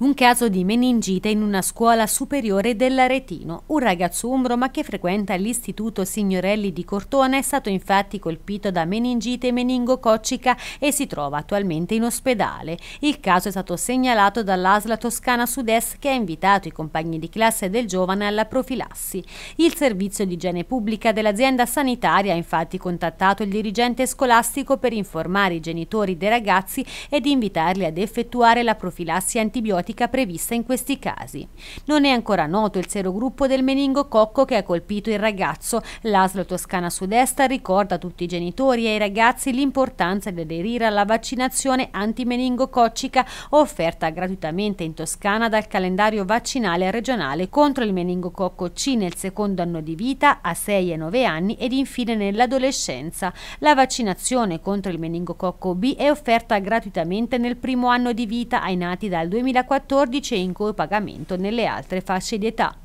un caso di meningite in una scuola superiore dell'Aretino. Un ragazzo umbro ma che frequenta l'istituto Signorelli di Cortona è stato infatti colpito da meningite meningococcica e si trova attualmente in ospedale. Il caso è stato segnalato dall'Asla Toscana Sud-Est che ha invitato i compagni di classe del giovane alla profilassi. Il servizio di igiene pubblica dell'azienda sanitaria ha infatti contattato il dirigente scolastico per informare i genitori dei ragazzi ed invitarli ad effettuare la profilassi antibiotica terapeutica prevista in questi casi. Non è ancora noto il serogruppo del meningococco che ha colpito il ragazzo. L'ASL Toscana Sud-Est ricorda a tutti i genitori e ai ragazzi l'importanza di aderire alla vaccinazione antimeningococcica offerta gratuitamente in Toscana dal calendario vaccinale regionale contro il meningococco C nel secondo anno di vita a 6 e 9 anni ed infine nell'adolescenza. La vaccinazione contro il meningococco B è offerta gratuitamente nel primo anno di vita ai nati dal 2014 14 e in cui pagamento nelle altre fasce di età.